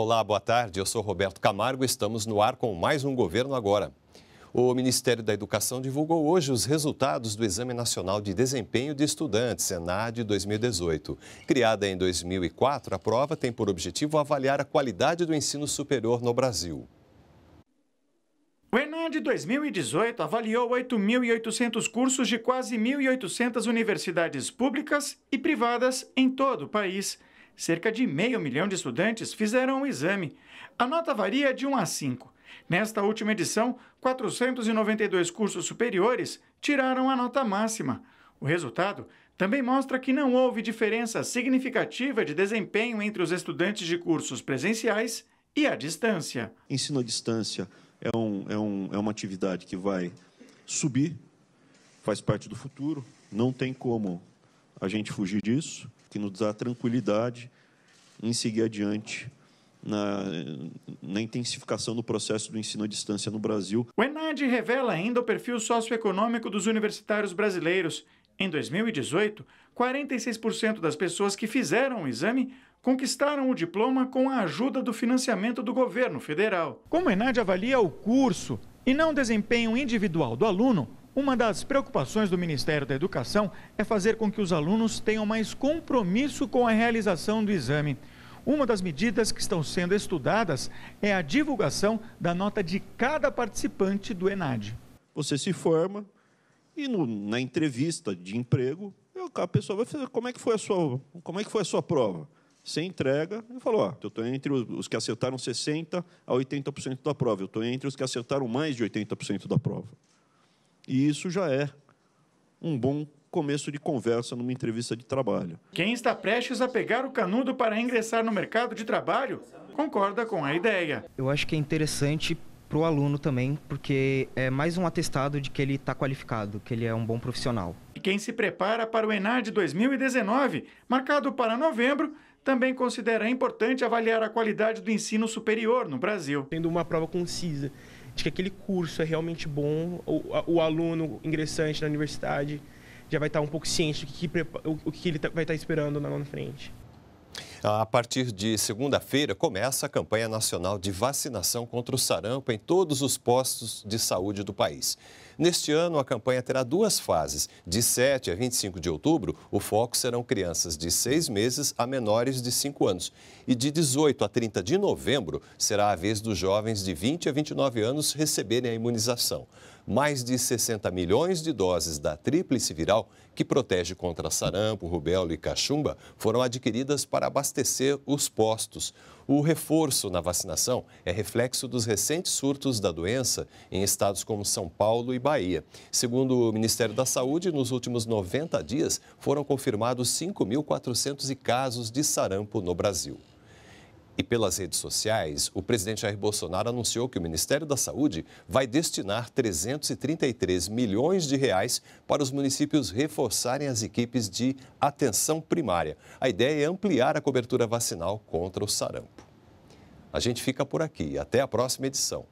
Olá, boa tarde. Eu sou Roberto Camargo. Estamos no ar com mais um Governo Agora. O Ministério da Educação divulgou hoje os resultados do Exame Nacional de Desempenho de Estudantes, SENAD 2018. Criada em 2004, a prova tem por objetivo avaliar a qualidade do ensino superior no Brasil. O Enad 2018 avaliou 8.800 cursos de quase 1.800 universidades públicas e privadas em todo o país cerca de meio milhão de estudantes fizeram o exame. A nota varia de 1 a 5. Nesta última edição, 492 cursos superiores tiraram a nota máxima. O resultado também mostra que não houve diferença significativa de desempenho entre os estudantes de cursos presenciais e à distância. Ensino à distância é, um, é, um, é uma atividade que vai subir, faz parte do futuro, não tem como a gente fugir disso que nos dá tranquilidade em seguir adiante na, na, intensificação do processo do ensino à distância no Brasil. O ENAD revela ainda o perfil socioeconômico dos universitários brasileiros. Em 2018, 46% das pessoas que fizeram o exame conquistaram o diploma com a ajuda do financiamento do governo federal. Como o ENAD avalia o curso e não o desempenho individual do aluno, uma das preocupações do Ministério da Educação é fazer com que os alunos tenham mais compromisso com a realização do exame. Uma das medidas que estão sendo estudadas é a divulgação da nota de cada participante do ENAD. Você se forma e no, na entrevista de emprego, a pessoa vai fazer como é que foi a sua, como é que foi a sua prova. Você entrega e falou: eu estou entre os que acertaram 60% a 80% da prova, eu estou entre os que acertaram mais de 80% da prova. E isso já é um bom começo de conversa numa entrevista de trabalho. Quem está prestes a pegar o canudo para ingressar no mercado de trabalho concorda com a ideia. Eu acho que é interessante para o aluno também, porque é mais um atestado de que ele está qualificado, que ele é um bom profissional. E quem se prepara para o ENAD 2019, marcado para novembro, também considera importante avaliar a qualidade do ensino superior no Brasil. Tendo uma prova concisa de que aquele curso é realmente bom, o, a, o aluno ingressante na universidade já vai estar um pouco ciente do que, o, o que ele tá, vai estar esperando na, na frente. A partir de segunda-feira, começa a campanha nacional de vacinação contra o sarampo em todos os postos de saúde do país. Neste ano, a campanha terá duas fases. De 7 a 25 de outubro, o foco serão crianças de 6 meses a menores de 5 anos. E de 18 a 30 de novembro, será a vez dos jovens de 20 a 29 anos receberem a imunização mais de 60 milhões de doses da tríplice viral, que protege contra sarampo, rubéola e cachumba, foram adquiridas para abastecer os postos. O reforço na vacinação é reflexo dos recentes surtos da doença em estados como São Paulo e Bahia. Bahia. Segundo o Ministério da Saúde, nos últimos 90 dias foram confirmados 5.400 casos de sarampo no Brasil. E pelas redes sociais, o presidente Jair Bolsonaro anunciou que o Ministério da Saúde vai destinar 333 milhões de reais para os municípios reforçarem as equipes de atenção primária. A ideia é ampliar a cobertura vacinal contra o sarampo. A gente fica por aqui. Até a próxima edição.